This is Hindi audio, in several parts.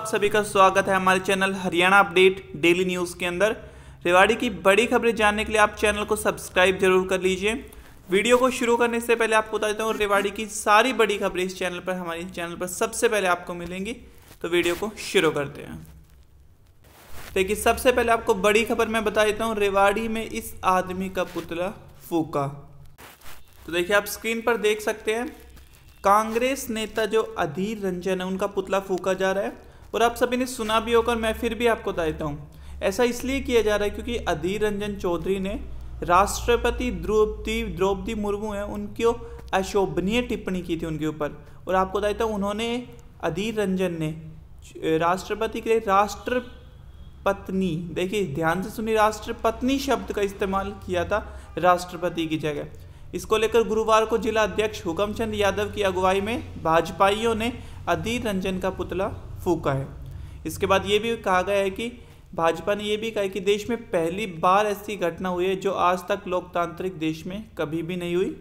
आप सभी का स्वागत है हमारे channel Haryana update daily news के अंदर रेवाड़ी की बड़ी खबरें जानने के लिए आप चैनल को सब्सक्राइब जरूर कर लीजिए वीडियो को शुरू करने से पहले आपको बता देता हूँ रेवाड़ी की सारी बड़ी खबरें इस चैनल पर हमारे चैनल पर सबसे पहले आपको मिलेंगी तो वीडियो को शुरू करते हैं देखिए सबसे पहले आपको बड़ी खबर मैं बता देता हूँ रेवाड़ी में इस आदमी का पुतला फूका तो देखिए आप स्क्रीन पर देख सकते हैं कांग्रेस नेता जो अधीर रंजन है उनका पुतला फूका जा रहा है और आप सभी ने सुना भी होगा मैं फिर भी आपको बता देता हूँ ऐसा इसलिए किया जा रहा है क्योंकि अधीर रंजन चौधरी ने राष्ट्रपति द्रौपदी द्रौपदी मुर्मू हैं उनको अशोभनीय टिप्पणी की थी उनके ऊपर और आपको बता देता हूँ उन्होंने अधीर रंजन ने राष्ट्रपति के लिए राष्ट्र पत्नी देखिए ध्यान से सुनिए राष्ट्रपत्नी शब्द का इस्तेमाल किया था राष्ट्रपति की जगह इसको लेकर गुरुवार को जिला अध्यक्ष हुकमचंद यादव की अगुवाई में भाजपाइयों ने अधीर रंजन का पुतला फूका है इसके बाद ये भी कहा गया है कि भाजपा ने यह भी कहा कि देश में पहली बार ऐसी घटना हुई है जो आज तक लोकतांत्रिक देश में कभी भी नहीं हुई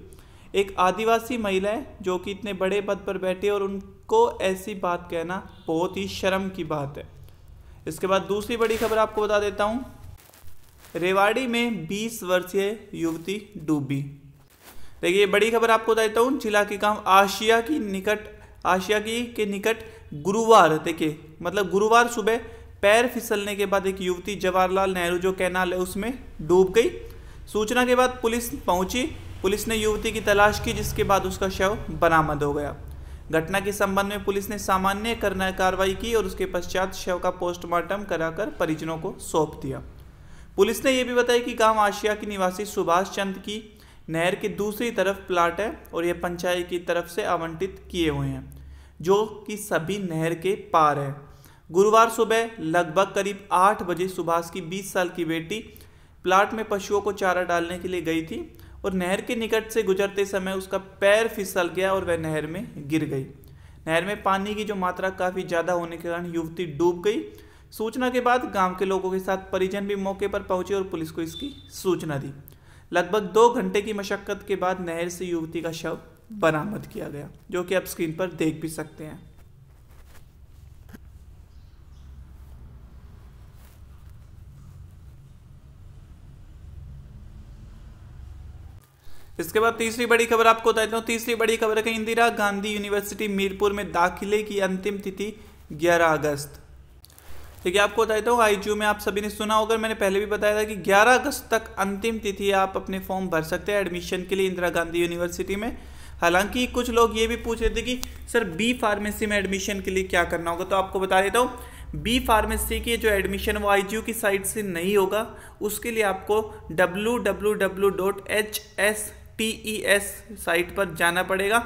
एक आदिवासी महिला है जो कि इतने बड़े पद पर बैठी और उनको ऐसी बात कहना बहुत ही शर्म की बात है इसके बाद दूसरी बड़ी खबर आपको बता देता हूँ रेवाड़ी में 20 वर्षीय युवती डूबी देखिए बड़ी खबर आपको बता देता हूँ जिला के काम आशिया की निकट आशिया की के निकट गुरुवार देखिए मतलब गुरुवार सुबह पैर फिसलने के बाद एक युवती जवाहरलाल नेहरू जो कैनाल है उसमें डूब गई सूचना के बाद पुलिस पहुंची पुलिस ने युवती की तलाश की जिसके बाद उसका शव बरामद हो गया घटना के संबंध में पुलिस ने सामान्य करना कार्रवाई की और उसके पश्चात शव का पोस्टमार्टम कराकर परिजनों को सौंप दिया पुलिस ने यह भी बताया कि गांव आशिया की निवासी सुभाष चंद की नहर की दूसरी तरफ प्लाट है और यह पंचायत की तरफ से आवंटित किए हुए हैं जो कि सभी नहर के पार है गुरुवार सुबह लगभग करीब आठ बजे सुभाष की बीस साल की बेटी प्लाट में पशुओं को चारा डालने के लिए गई थी और नहर के निकट से गुजरते समय उसका पैर फिसल गया और वह नहर में गिर गई नहर में पानी की जो मात्रा काफ़ी ज़्यादा होने के कारण युवती डूब गई सूचना के बाद गांव के लोगों के साथ परिजन भी मौके पर पहुंचे और पुलिस को इसकी सूचना दी लगभग दो घंटे की मशक्क़त के बाद नहर से युवती का शव बरामद किया गया जो कि आप स्क्रीन पर देख भी सकते हैं इसके बाद तीसरी बड़ी खबर आपको बता हूँ तीसरी बड़ी खबर है कि इंदिरा गांधी यूनिवर्सिटी मीरपुर में दाखिले की अंतिम तिथि 11 अगस्त ठीक है आपको बताया था आई में आप सभी ने सुना होगा मैंने पहले भी बताया था कि 11 अगस्त तक अंतिम तिथि आप अपने फॉर्म भर सकते हैं एडमिशन के लिए इंदिरा गांधी यूनिवर्सिटी में हालांकि कुछ लोग ये भी पूछ रहे थे कि सर बी फार्मेसी में एडमिशन के लिए क्या करना होगा तो आपको बता देता हूँ बी फार्मेसी की जो एडमिशन वो आई की साइट से नहीं होगा उसके लिए आपको W W W dot H S T E S site पर जाना पड़ेगा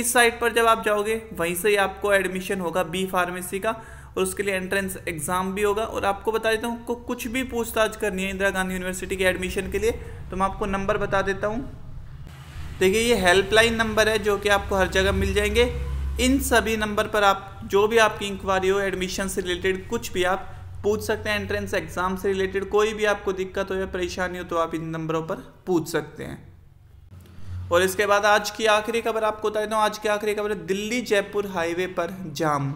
इस साइट पर जब आप जाओगे वहीं से ही आपको एडमिशन होगा बी फार्मेसी का और उसके लिए एंट्रेंस एग्ज़ाम भी होगा और आपको बता देता हूँ कुछ भी पूछताछ करनी है इंदिरा गांधी यूनिवर्सिटी के एडमिशन के लिए तो मैं आपको नंबर बता देता हूँ देखिए ये हेल्पलाइन नंबर है जो कि आपको हर जगह मिल जाएंगे इन सभी नंबर पर आप जो भी आपकी इंक्वायरी हो एडमिशन से रिलेटेड कुछ भी आप पूछ सकते हैं एंट्रेंस एग्ज़ाम से रिलेटेड कोई भी आपको दिक्कत हो या परेशानी हो तो आप इन नंबरों पर पूछ सकते हैं और इसके बाद आज की आखिरी खबर आपको बता देता हूँ आज की आखिरी खबर है दिल्ली जयपुर हाईवे पर जाम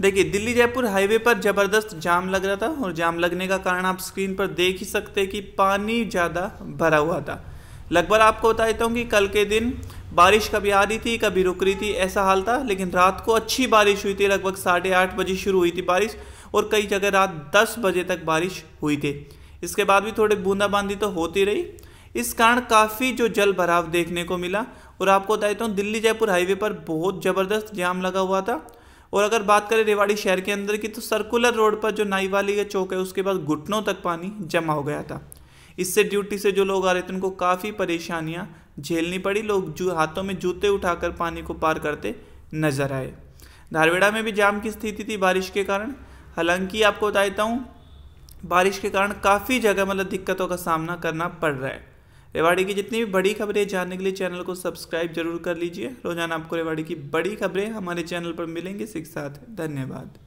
देखिए दिल्ली जयपुर हाईवे पर ज़बरदस्त जाम लग रहा था और जाम लगने का कारण आप स्क्रीन पर देख ही सकते हैं कि पानी ज़्यादा भरा हुआ था लगभग आपको बता देता हूँ कि कल के दिन बारिश कभी आ रही थी कभी रुक रही थी ऐसा हाल था लेकिन रात को अच्छी बारिश हुई थी लगभग साढ़े आठ बजे शुरू हुई थी बारिश और कई जगह रात दस बजे तक बारिश हुई थी इसके बाद भी थोड़ी बूंदाबांदी तो होती रही इस कारण काफ़ी जो जल भराव देखने को मिला और आपको बता देता हूँ दिल्ली जयपुर हाईवे पर बहुत ज़बरदस्त जाम लगा हुआ था और अगर बात करें रेवाड़ी शहर के अंदर की तो सर्कुलर रोड पर जो नाईवाली का चौक है उसके बाद घुटनों तक पानी जमा हो गया था इससे ड्यूटी से जो लोग आ रहे थे उनको काफ़ी परेशानियाँ झेलनी पड़ी लोग जू हाथों में जूते उठाकर पानी को पार करते नजर आए धारवेड़ा में भी जाम की स्थिति थी बारिश के कारण हालांकि आपको बता देता हूँ बारिश के कारण काफ़ी जगह मतलब दिक्कतों का सामना करना पड़ रहा है रेवाड़ी की जितनी भी बड़ी खबरें जानने के लिए चैनल को सब्सक्राइब जरूर कर लीजिए रोजाना आपको रेवाड़ी की बड़ी खबरें हमारे चैनल पर मिलेंगी साथ धन्यवाद